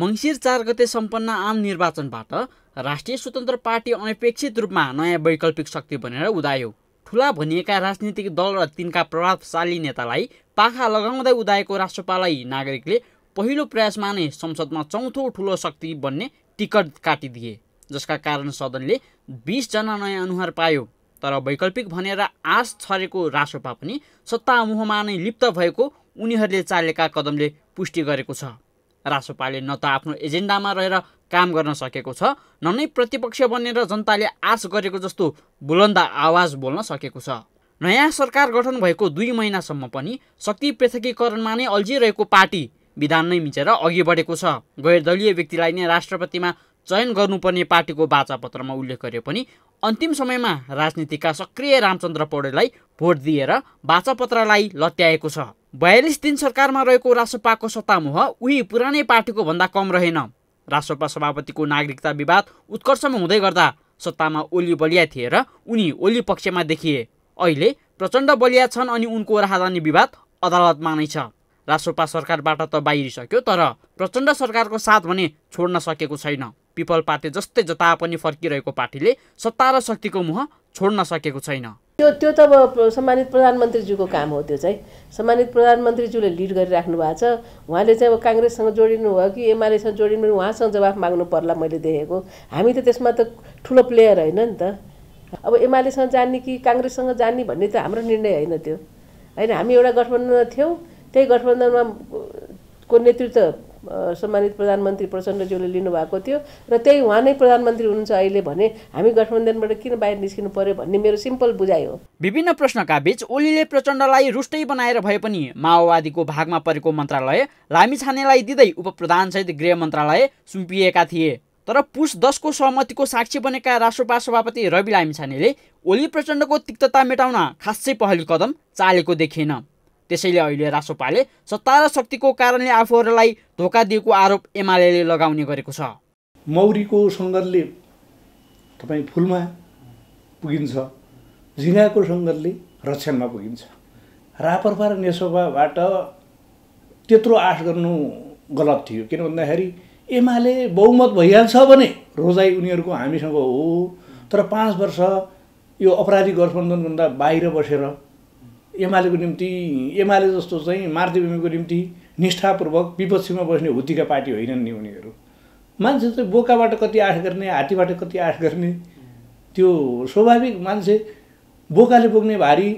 मङ्सिर चार गते सम्पन्न आम निर्वाचनबाट राष्ट्रिय स्वतन्त्र पार्टी अनपेक्षित रूपमा नयाँ वैकल्पिक शक्ति बनेर उदायो ठुला भनिएका राजनीतिक दल र तिनका प्रभावशाली नेतालाई पाखा लगाउँदै उदाएको राष्ट्रपालाई नागरिकले पहिलो प्रयासमा नै संसदमा चौथो ठुलो शक्ति बन्ने टिकट काटिदिए जसका कारण सदनले बिसजना नयाँ अनुहार पायो तर वैकल्पिक भनेर आस छरेको राष्ट्रपा पनि सत्तामुहमा नै लिप्त भएको उनीहरूले चालेका कदमले पुष्टि गरेको छ रासोपाले न त आफ्नो एजेन्डामा रहेर काम गर्न सकेको छ न नै प्रतिपक्ष बनेर जनताले आश गरेको जस्तो बुलन्द आवाज बोल्न सकेको छ नयाँ सरकार गठन भएको दुई महिनासम्म पनि शक्ति पृथकीकरणमा नै अल्झिरहेको पार्टी विधान नै मिचेर अघि बढेको छ गैरदलीय व्यक्तिलाई नै राष्ट्रपतिमा चयन गर्नुपर्ने पार्टीको बाचापत्रमा उल्लेख गरे पनि अन्तिम समयमा राजनीतिका सक्रिय रामचन्द्र पौडेललाई भोट दिएर बाचापत्रलाई लत्याएको छ बयालिस दिन सरकारमा रहेको रासोपाको सत्तामोह उही पुरानै पार्टीको भन्दा कम रहेन रासोपा सभापतिको नागरिकता विवाद उत्कर्षमा हुँदै गर्दा सत्तामा ओली बलिया थिए र उनी ओली पक्षमा देखिए अहिले प्रचण्ड बलिया छन् अनि उनको राहदानी विवाद अदालतमा नै छ रासोपा सरकारबाट त बाहिरिसक्यो तर प्रचण्ड सरकारको साथ भने छोड्न सकेको छैन पिपल पार्टी जस्तै जता पनि फर्किरहेको पार्टीले सत्ता र शक्तिको मुह छोड्न सकेको छैन त्यो त्यो त अब सम्मानित प्रधानमन्त्रीज्यूको काम हो त्यो चाहिँ सम्मानित प्रधानमन्त्रीज्यूले लिड गरिराख्नु भएको छ उहाँले चाहिँ अब काङ्ग्रेससँग जोडिनु भयो कि एमआलएसँग जोडिनु उहाँसँग जवाफ माग्नु पर्ला मैले देखेको हामी त त्यसमा त ठुलो प्लेयर होइन नि त अब एमआलएसँग जान्ने कि काङ्ग्रेससँग जान्ने भन्ने त हाम्रो निर्णय होइन त्यो होइन हामी एउटा गठबन्धनमा थियौँ त्यही गठबन्धनमा को नेतृत्व सम्मानित प्रधानमन्त्री प्रचण्डज्यूले लिनुभएको थियो र त्यही उहाँ नै प्रधानमन्त्री हुनुहुन्छ अहिले भने हामी गठबन्धनबाट किन बाहिर निस्किनु पर्यो भन्ने मेरो सिम्पल बुझाइ हो विभिन्न प्रश्नका बीच ओलीले प्रचण्डलाई रुष्टै बनाएर भए पनि माओवादीको भागमा परेको मन्त्रालय लामिछानेलाई दिँदै उप प्रधानसहित गृह मन्त्रालय सुम्पिएका थिए तर पुष दसको सहमतिको साक्षी बनेका राष्ट्रपा सभापति रवि लामिछानेले ओली प्रचण्डको तिक्तता मेटाउन खासै पहल कदम चालेको देखिएन त्यसैले अहिले रासोपाले सत्ता र शक्तिको कारणले आफूहरूलाई धोका दिएको आरोप एमाले लगाउने गरेको छ मौरीको सङ्गतले तपाईँ फुलमा पुगिन्छ झिँगाको सङ्गतले रक्षणमा पुगिन्छ रापरपा र नेसोपाबाट त्यत्रो आश गर्नु गलत थियो किन भन्दाखेरि एमाले बहुमत भइहाल्छ भने रोजाइ उनीहरूको हामीसँग हो तर पाँच वर्ष यो अपराधी गठबन्धनभन्दा बाहिर बसेर एमालेको निम्ति एमाले जस्तो चाहिँ मातृभूमिको निम्ति निष्ठापूर्वक विपक्षीमा बस्ने हुतिका पार्टी होइनन् नि उनीहरू मान्छे चाहिँ बोकाबाट कति आश गर्ने हात्तीबाट कति आश गर्ने त्यो स्वाभाविक मान्छे बोकाले बोक्ने भारी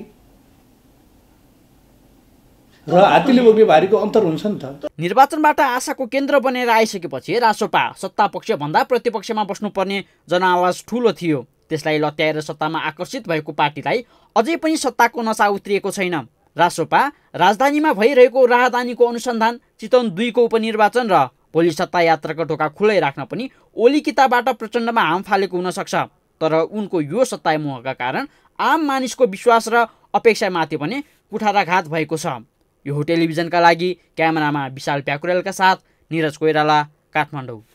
र हात्तीले बोक्ने भारीको अन्तर हुन्छ नि त निर्वाचनबाट आशाको केन्द्र बनेर आइसकेपछि रासोपा सत्तापक्षभन्दा प्रतिपक्षमा बस्नुपर्ने जनआवाज ठुलो थियो त्यसलाई लत्याएर सत्तामा आकर्षित भएको पार्टीलाई अझै पनि सत्ताको नसा उत्रिएको छैन रासोपा राजधानीमा भइरहेको राहदानीको अनुसन्धान चितवन दुईको उपनिर्वाचन र भोलि सत्ता यात्राको ढोका खुलै राख्न पनि ओली किताबबाट प्रचण्डमा हाम फालेको हुनसक्छ तर उनको यो सत्ता मोहका कारण आम मानिसको विश्वास र अपेक्षामाथि पनि कुठाराघात भएको छ यो टेलिभिजनका लागि क्यामेरामा विशाल प्याकुरेलका साथ निरज कोइराला काठमाडौँ